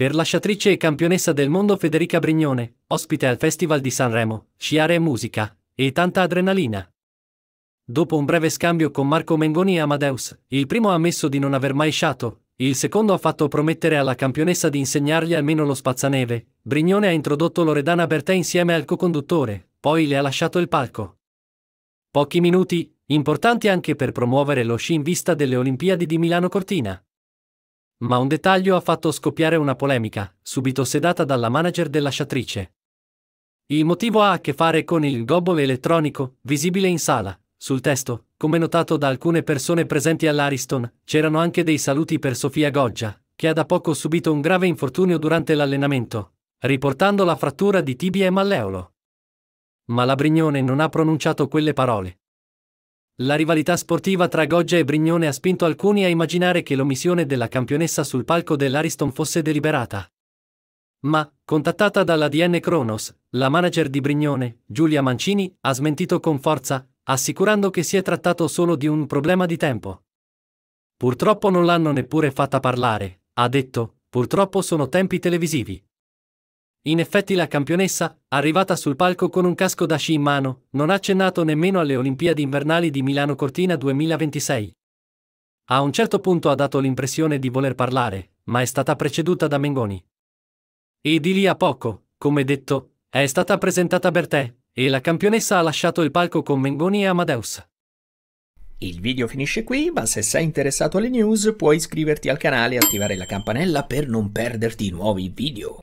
Per lasciatrice e campionessa del mondo Federica Brignone, ospite al Festival di Sanremo, sciare e musica, e tanta adrenalina. Dopo un breve scambio con Marco Mengoni e Amadeus, il primo ha ammesso di non aver mai sciato, il secondo ha fatto promettere alla campionessa di insegnargli almeno lo spazzaneve. Brignone ha introdotto Loredana Bertè insieme al co-conduttore, poi le ha lasciato il palco. Pochi minuti, importanti anche per promuovere lo sci in vista delle Olimpiadi di Milano Cortina. Ma un dettaglio ha fatto scoppiare una polemica, subito sedata dalla manager della sciatrice. Il motivo ha a che fare con il gobbo elettronico, visibile in sala. Sul testo, come notato da alcune persone presenti all'Ariston, c'erano anche dei saluti per Sofia Goggia, che ha da poco subito un grave infortunio durante l'allenamento, riportando la frattura di tibia e malleolo. Ma la Brignone non ha pronunciato quelle parole. La rivalità sportiva tra Goggia e Brignone ha spinto alcuni a immaginare che l'omissione della campionessa sul palco dell'Ariston fosse deliberata. Ma, contattata dalla DN Kronos, la manager di Brignone, Giulia Mancini, ha smentito con forza, assicurando che si è trattato solo di un problema di tempo. Purtroppo non l'hanno neppure fatta parlare, ha detto, purtroppo sono tempi televisivi. In effetti la campionessa, arrivata sul palco con un casco da sci in mano, non ha accennato nemmeno alle Olimpiadi invernali di Milano Cortina 2026. A un certo punto ha dato l'impressione di voler parlare, ma è stata preceduta da Mengoni. E di lì a poco, come detto, è stata presentata Bertè, e la campionessa ha lasciato il palco con Mengoni e Amadeus. Il video finisce qui, ma se sei interessato alle news puoi iscriverti al canale e attivare la campanella per non perderti i nuovi video.